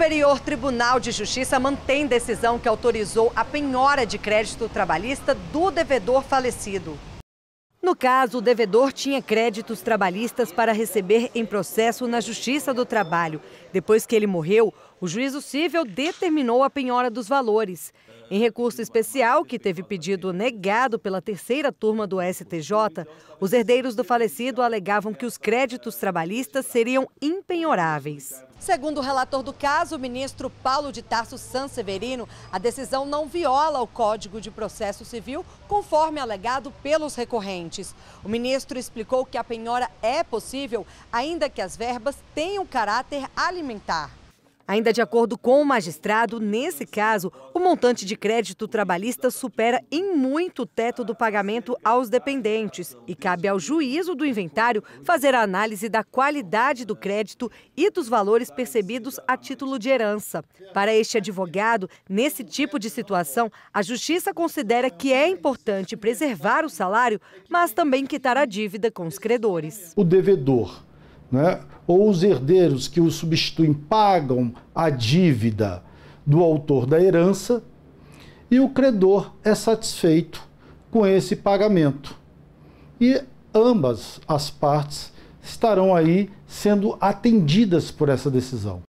Superior Tribunal de Justiça mantém decisão que autorizou a penhora de crédito trabalhista do devedor falecido. No caso, o devedor tinha créditos trabalhistas para receber em processo na Justiça do Trabalho. Depois que ele morreu, o juízo civil determinou a penhora dos valores. Em recurso especial, que teve pedido negado pela terceira turma do STJ, os herdeiros do falecido alegavam que os créditos trabalhistas seriam impenhoráveis. Segundo o relator do caso, o ministro Paulo de Tarso Sanseverino, a decisão não viola o Código de Processo Civil, conforme alegado pelos recorrentes. O ministro explicou que a penhora é possível, ainda que as verbas tenham caráter alimentar. Ainda de acordo com o magistrado, nesse caso, o montante de crédito trabalhista supera em muito o teto do pagamento aos dependentes e cabe ao juízo do inventário fazer a análise da qualidade do crédito e dos valores percebidos a título de herança. Para este advogado, nesse tipo de situação, a justiça considera que é importante preservar o salário, mas também quitar a dívida com os credores. O devedor né? ou os herdeiros que o substituem pagam a dívida do autor da herança, e o credor é satisfeito com esse pagamento. E ambas as partes estarão aí sendo atendidas por essa decisão.